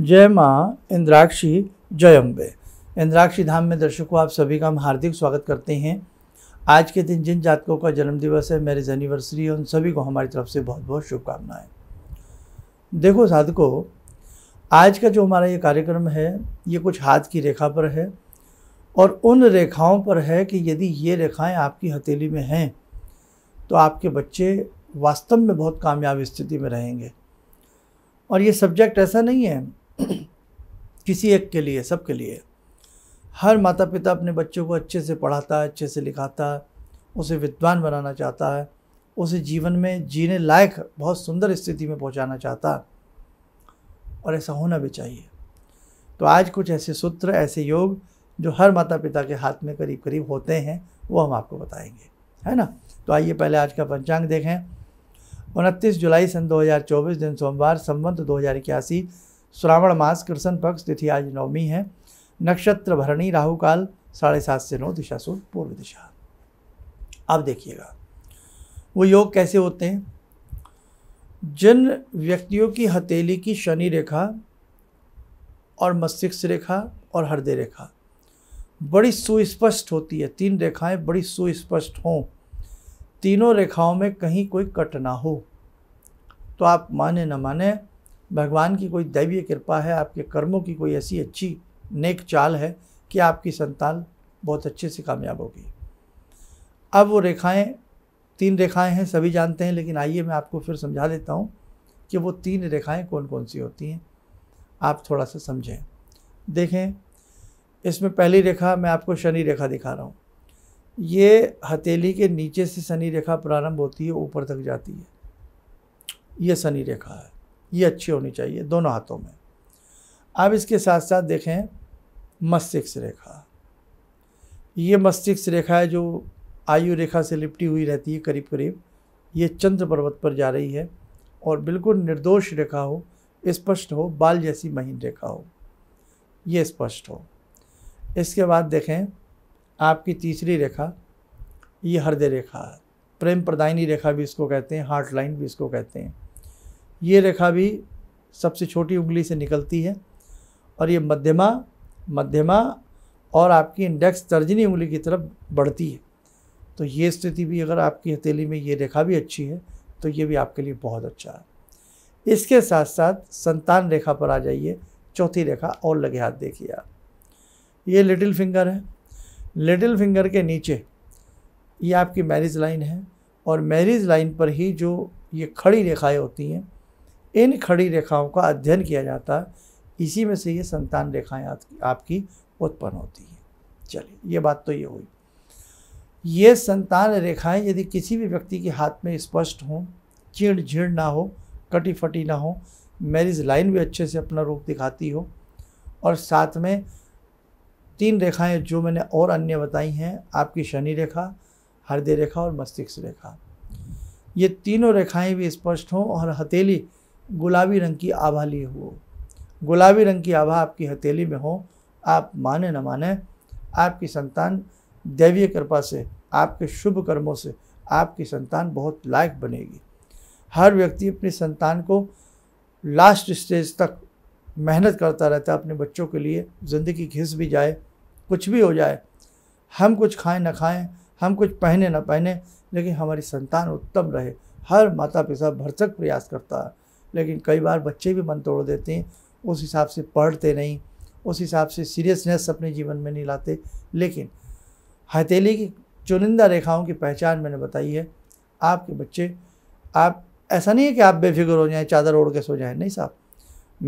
जय माँ इंद्राक्षी जय अम्बे इंद्राक्षी धाम में दर्शकों आप सभी का हम हार्दिक स्वागत करते हैं आज के दिन जिन जातकों का जन्मदिवस है मैरिज एनिवर्सरी है उन सभी को हमारी तरफ से बहुत बहुत शुभकामनाएं देखो साधकों आज का जो हमारा ये कार्यक्रम है ये कुछ हाथ की रेखा पर है और उन रेखाओं पर है कि यदि ये रेखाएं आपकी हथेली में हैं तो आपके बच्चे वास्तव में बहुत कामयाब स्थिति में रहेंगे और ये सब्जेक्ट ऐसा नहीं है किसी एक के लिए सबके लिए हर माता पिता अपने बच्चों को अच्छे से पढ़ाता है अच्छे से लिखाता है उसे विद्वान बनाना चाहता है उसे जीवन में जीने लायक बहुत सुंदर स्थिति में पहुंचाना चाहता है और ऐसा होना भी चाहिए तो आज कुछ ऐसे सूत्र ऐसे योग जो हर माता पिता के हाथ में करीब करीब होते हैं वो हम आपको बताएंगे है ना तो आइए पहले आज का पंचांग देखें उनतीस जुलाई सन 2024 दिन सोमवार संवंत दो हज़ार इक्यासी श्रावण मास कृष्ण पक्ष तिथि आज नवमी है नक्षत्र भरणी राहु काल साढ़े सात से नौ दिशा सूर्य पूर्व दिशा अब देखिएगा वो योग कैसे होते हैं जिन व्यक्तियों की हथेली की शनि रेखा और मस्तिष्क रेखा और हृदय रेखा बड़ी सुस्पष्ट होती है तीन रेखाएं बड़ी सुस्पष्ट हों तीनों रेखाओं में कहीं कोई कट ना हो तो आप माने न माने भगवान की कोई दैवीय कृपा है आपके कर्मों की कोई ऐसी अच्छी नेक चाल है कि आपकी संतान बहुत अच्छे से कामयाब होगी अब वो रेखाएं तीन रेखाएं हैं सभी जानते हैं लेकिन आइए मैं आपको फिर समझा देता हूँ कि वो तीन रेखाएं कौन कौन सी होती हैं आप थोड़ा सा समझें देखें इसमें पहली रेखा मैं आपको शनि रेखा दिखा रहा हूँ ये हथेली के नीचे से शनि रेखा प्रारंभ होती है ऊपर तक जाती है ये शनि रेखा है ये अच्छी होनी चाहिए दोनों हाथों में अब इसके साथ साथ देखें मस्तिष्क रेखा ये मस्तिष्क रेखा है जो आयु रेखा से लिपटी हुई रहती है करीब करीब ये चंद्र पर्वत पर जा रही है और बिल्कुल निर्दोष रेखा हो स्पष्ट हो बाल जैसी महीन रेखा हो ये स्पष्ट हो इसके बाद देखें आपकी तीसरी रेखा ये हृदय रेखा है प्रेम प्रदायनी रेखा भी इसको कहते हैं हार्ट लाइन भी इसको कहते हैं ये रेखा भी सबसे छोटी उंगली से निकलती है और ये मध्यमा मध्यमा और आपकी इंडेक्स तर्जनी उंगली की तरफ बढ़ती है तो ये स्थिति भी अगर आपकी हथेली में ये रेखा भी अच्छी है तो ये भी आपके लिए बहुत अच्छा है इसके साथ साथ संतान रेखा पर आ जाइए चौथी रेखा और लगे हाथ देखिए आप ये लिटिल फिंगर है लिटिल फिंगर के नीचे ये आपकी मैरिज लाइन है और मैरिज लाइन पर ही जो ये खड़ी रेखाएं होती हैं इन खड़ी रेखाओं का अध्ययन किया जाता है इसी में से ये संतान रेखाएं आपकी उत्पन्न होती हैं चलिए ये बात तो ये हुई ये संतान रेखाएं यदि किसी भी व्यक्ति के हाथ में स्पष्ट हों चीड़ झीड़ ना हो कटी फटी ना हो मैरिज लाइन भी अच्छे से अपना रूप दिखाती हो और साथ में तीन रेखाएं जो मैंने और अन्य बताई हैं आपकी शनि रेखा हृदय रेखा और मस्तिष्क रेखा ये तीनों रेखाएं भी स्पष्ट हों और हथेली गुलाबी रंग की आभा लिए हुए गुलाबी रंग की आभा आपकी हथेली में हो आप माने न माने आपकी संतान दैवीय कृपा से आपके शुभ कर्मों से आपकी संतान बहुत लायक बनेगी हर व्यक्ति अपनी संतान को लास्ट स्टेज तक मेहनत करता रहता है अपने बच्चों के लिए ज़िंदगी घिस भी जाए कुछ भी हो जाए हम कुछ खाएं ना खाएं हम कुछ पहने ना पहने लेकिन हमारी संतान उत्तम रहे हर माता पिता भरसक प्रयास करता है लेकिन कई बार बच्चे भी मन तोड़ देते हैं उस हिसाब से पढ़ते नहीं उस हिसाब से सीरियसनेस अपने जीवन में नहीं लाते लेकिन हथेली की चुनिंदा रेखाओं की पहचान मैंने बताई है आपके बच्चे आप ऐसा नहीं है कि आप बेफिक्र हो जाएं चादर ओढ़ के सो जाएं नहीं साहब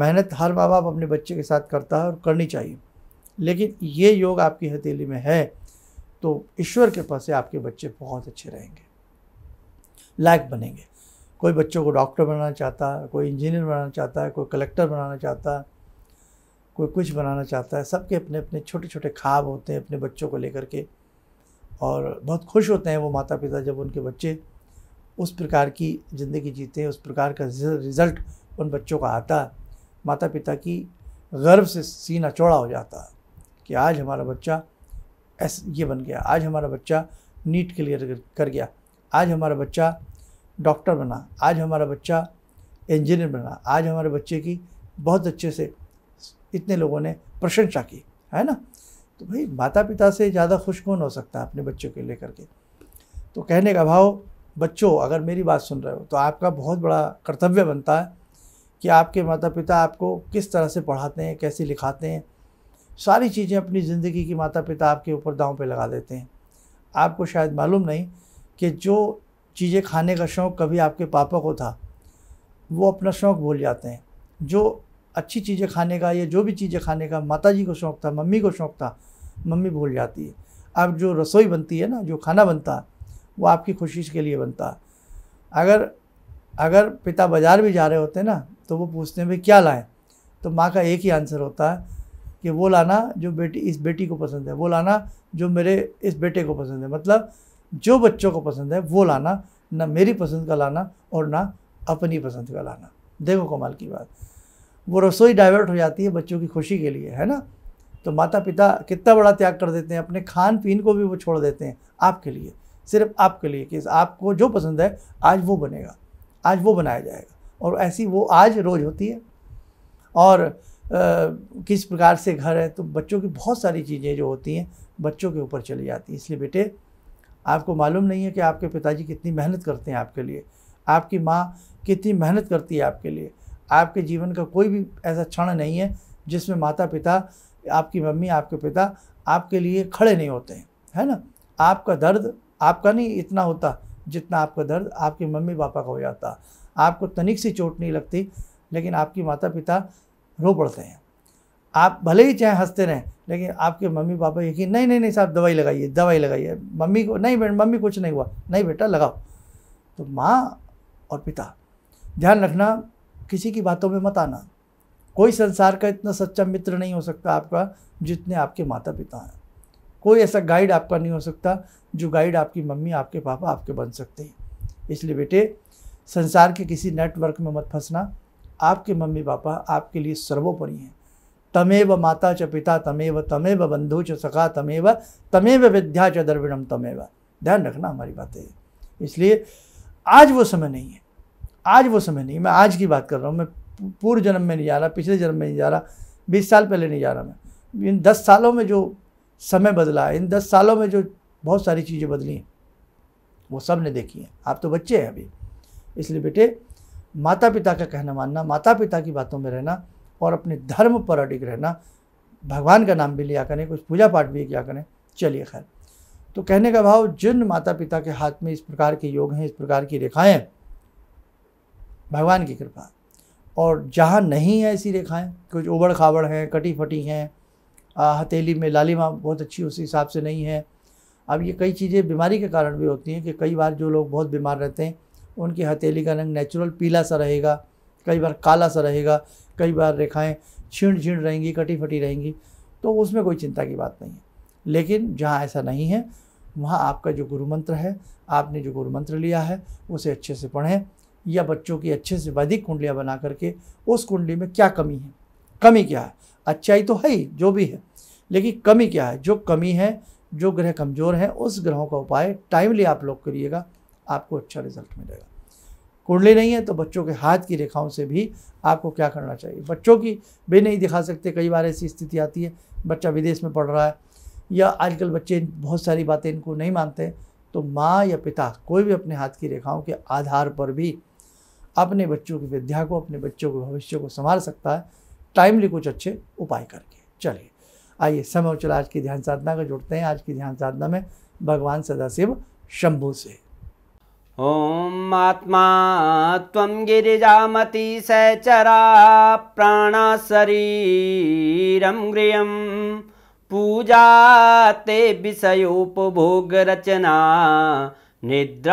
मेहनत हर माँ बाप अपने बच्चे के साथ करता है और करनी चाहिए लेकिन ये योग आपकी हथेली में है तो ईश्वर कृपा से आपके बच्चे बहुत अच्छे रहेंगे लायक बनेंगे कोई बच्चों को डॉक्टर बनाना चाहता है कोई इंजीनियर बनाना चाहता है कोई कलेक्टर बनाना चाहता है कोई कुछ बनाना चाहता है सबके अपने अपने छोटे छोटे ख्वाब होते हैं अपने बच्चों को लेकर के और बहुत खुश होते हैं वो माता पिता जब उनके बच्चे उस प्रकार की ज़िंदगी जीते हैं उस प्रकार का रिज़ल्ट उन बच्चों का आता है माता पिता की गर्व से सीना चौड़ा हो जाता है कि आज हमारा बच्चा ऐसा ये बन गया आज हमारा बच्चा नीट क्लियर कर गया आज हमारा बच्चा डॉक्टर बना आज हमारा बच्चा इंजीनियर बना आज हमारे बच्चे की बहुत अच्छे से इतने लोगों ने प्रशंसा की है ना तो भाई माता पिता से ज़्यादा खुश कौन हो सकता है अपने बच्चों के लेकर के तो कहने का भाव बच्चों अगर मेरी बात सुन रहे हो तो आपका बहुत बड़ा कर्तव्य बनता है कि आपके माता पिता आपको किस तरह से पढ़ाते हैं कैसे लिखाते हैं सारी चीज़ें अपनी ज़िंदगी की माता पिता आपके ऊपर दाँव पर लगा देते हैं आपको शायद मालूम नहीं कि जो चीज़ें खाने का शौक़ कभी आपके पापा को था वो अपना शौक़ भूल जाते हैं जो अच्छी चीज़ें खाने का या जो भी चीज़ें खाने का माता जी को शौक़ था मम्मी को शौक़ था मम्मी भूल जाती है अब जो रसोई बनती है ना जो खाना बनता है वो आपकी खुशी के लिए बनता है अगर अगर पिता बाज़ार भी जा रहे होते ना तो वो पूछते हैं क्या लाएँ तो माँ का एक ही आंसर होता है कि वो लाना जो बेटी इस बेटी को पसंद है वो लाना जो मेरे इस बेटे को पसंद है मतलब जो बच्चों को पसंद है वो लाना ना मेरी पसंद का लाना और ना अपनी पसंद का लाना देखो कमाल की बात वो रसोई डाइवर्ट हो जाती है बच्चों की खुशी के लिए है ना तो माता पिता कितना बड़ा त्याग कर देते हैं अपने खान पीन को भी वो छोड़ देते हैं आपके लिए सिर्फ आपके लिए कि आपको जो पसंद है आज वो बनेगा आज वो बनाया जाएगा और ऐसी वो आज रोज़ होती है और आ, किस प्रकार से घर है तो बच्चों की बहुत सारी चीज़ें जो होती हैं बच्चों के ऊपर चली जाती हैं इसलिए बेटे आपको मालूम नहीं है कि आपके पिताजी कितनी मेहनत करते हैं आपके लिए आपकी माँ कितनी मेहनत करती है आपके लिए आपके जीवन का कोई भी ऐसा क्षण नहीं है जिसमें माता पिता आपकी मम्मी आपके पिता आपके लिए खड़े नहीं होते हैं है ना आपका दर्द आपका नहीं इतना होता जितना आपका दर्द आपके मम्मी पापा का हो जाता आपको तनिक सी चोट नहीं लगती लेकिन आपकी माता पिता रो पड़ते हैं आप भले ही चाहे हंसते रहें लेकिन आपके मम्मी पापा यकीन नहीं नहीं नहीं साहब दवाई लगाइए दवाई लगाइए मम्मी को नहीं बेटा मम्मी कुछ नहीं हुआ नहीं बेटा लगाओ तो माँ और पिता ध्यान रखना किसी की बातों में मत आना कोई संसार का इतना सच्चा मित्र नहीं हो सकता आपका जितने आपके माता पिता हैं कोई ऐसा गाइड आपका नहीं हो सकता जो गाइड आपकी मम्मी आपके पापा आपके बन सकते हैं इसलिए बेटे संसार के किसी नेटवर्क में मत फंसना आपके मम्मी पापा आपके लिए सर्वोपरि हैं तमेव माता च पिता तमेव तमेव बंधु च सखा तमेव तमेव विद्या च दर्विणम तमेव ध्यान रखना हमारी बातें इसलिए आज वो समय नहीं है आज वो समय नहीं मैं आज की बात कर रहा हूँ मैं पूर्व जन्म में नहीं जा रहा पिछले जन्म में नहीं जा रहा बीस साल पहले नहीं जा रहा मैं इन दस सालों में जो समय बदला है इन दस सालों में जो बहुत सारी चीज़ें बदली हैं वो सब ने देखी हैं आप तो बच्चे हैं अभी इसलिए बेटे माता पिता का कहना मानना माता पिता की बातों में रहना और अपने धर्म पर अडिग रहना भगवान का नाम भी लिया करें कुछ पूजा पाठ भी किया करें चलिए खैर तो कहने का भाव जिन माता पिता के हाथ में इस प्रकार के योग हैं इस प्रकार की रेखाएं भगवान की कृपा और जहाँ नहीं है ऐसी रेखाएं कुछ उबड़ खाबड़ हैं कटी फटी हैं हथेली में लाली माँ बहुत अच्छी उस हिसाब से नहीं है अब ये कई चीज़ें बीमारी के कारण भी होती हैं कि कई बार जो लोग बहुत बीमार रहते हैं उनकी हथेली का रंग नेचुरल पीला सा रहेगा कई बार काला सा रहेगा कई बार रेखाएं छीण छीण रहेंगी कटी फटी रहेंगी तो उसमें कोई चिंता की बात नहीं है लेकिन जहाँ ऐसा नहीं है वहाँ आपका जो गुरु मंत्र है आपने जो गुरु मंत्र लिया है उसे अच्छे से पढ़ें या बच्चों की अच्छे से वैदिक कुंडलियाँ बना करके उस कुंडली में क्या कमी है कमी क्या है अच्छाई तो है ही जो भी है लेकिन कमी क्या है जो कमी है जो ग्रह कमज़ोर हैं उस ग्रहों का उपाय टाइमली आप लोग करिएगा आपको अच्छा रिजल्ट मिलेगा कुंडली नहीं है तो बच्चों के हाथ की रेखाओं से भी आपको क्या करना चाहिए बच्चों की भी नहीं दिखा सकते कई बार ऐसी स्थिति आती है बच्चा विदेश में पढ़ रहा है या आजकल बच्चे बहुत सारी बातें इनको नहीं मानते तो माँ या पिता कोई भी अपने हाथ की रेखाओं के आधार पर भी अपने बच्चों की विद्या को अपने बच्चों के भविष्य को संभाल सकता है टाइमली कुछ अच्छे उपाय करके चलिए आइए समय चला आज की ध्यान साधना का जुड़ते हैं आज की ध्यान साधना में भगवान सदाशिव शंभू से ॐ आत्मा त्वं गिरिजामती सचरा प्राणाशरीरं गृहं पूजा ते विषयोपभोगरचना निद्रासमासिस्थिति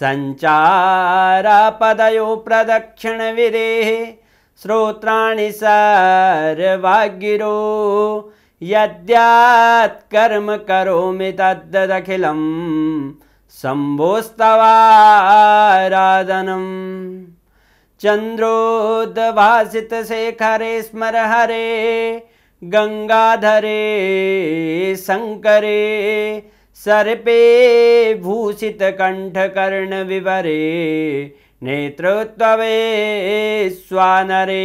सञ्चारपदयो प्रदक्षिणविदेः श्रोत्राणि सर्वागिरो कर्म करोमि तद्दखिलं शम्भोस्तवा राधनं स्मर हरे गङ्गाधरे शङ्करे सर्पे भूषितकण्ठकर्णविवरे नेत्रो स्वानरे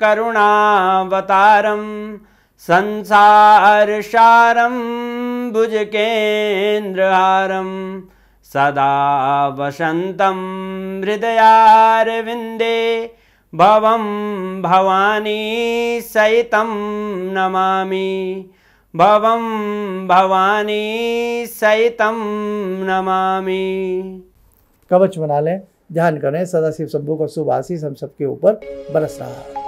करुणावतारम संसार सारम भुज केन्द्रहारम सदा वसन्तं हृदयारविन्दे भव भवानी सहित नमा भव भवानी सहित नमा कवच बना लें ध्यान करें सदाशिव शंभु का सुभाषी हम सबके ऊपर बरस रहा है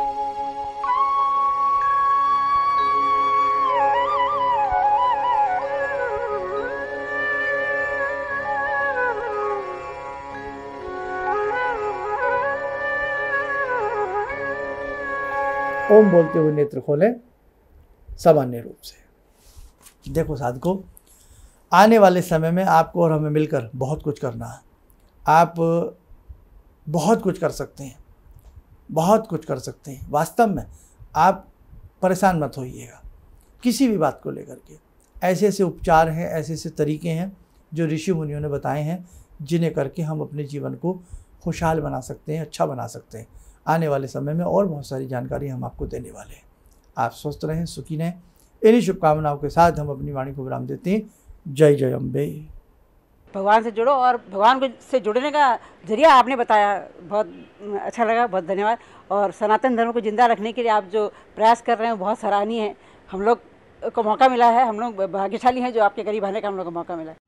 ओम बोलते हुए नेत्र खोलें सामान्य रूप से देखो साधको आने वाले समय में आपको और हमें मिलकर बहुत कुछ करना है आप बहुत कुछ कर सकते हैं बहुत कुछ कर सकते हैं वास्तव में आप परेशान मत होइएगा किसी भी बात को लेकर के ऐसे ऐसे उपचार हैं ऐसे ऐसे तरीके हैं जो ऋषि मुनियों ने बताए हैं जिन्हें करके हम अपने जीवन को खुशहाल बना सकते हैं अच्छा बना सकते हैं आने वाले समय में और बहुत सारी जानकारी हम आपको देने वाले हैं आप स्वस्थ रहें सुखी रहें इन्हीं शुभकामनाओं के साथ हम अपनी वाणी को विराम देते हैं जय जय अम्बे भगवान से जुड़ो और भगवान को से जुड़ने का जरिया आपने बताया बहुत अच्छा लगा बहुत धन्यवाद और सनातन धर्म को जिंदा रखने के लिए आप जो प्रयास कर रहे हैं बहुत सराहनीय है हम लोग को मौका मिला है हम लोग भाग्यशाली हैं जो आपके करीब आने का हम लोग को मौका मिला है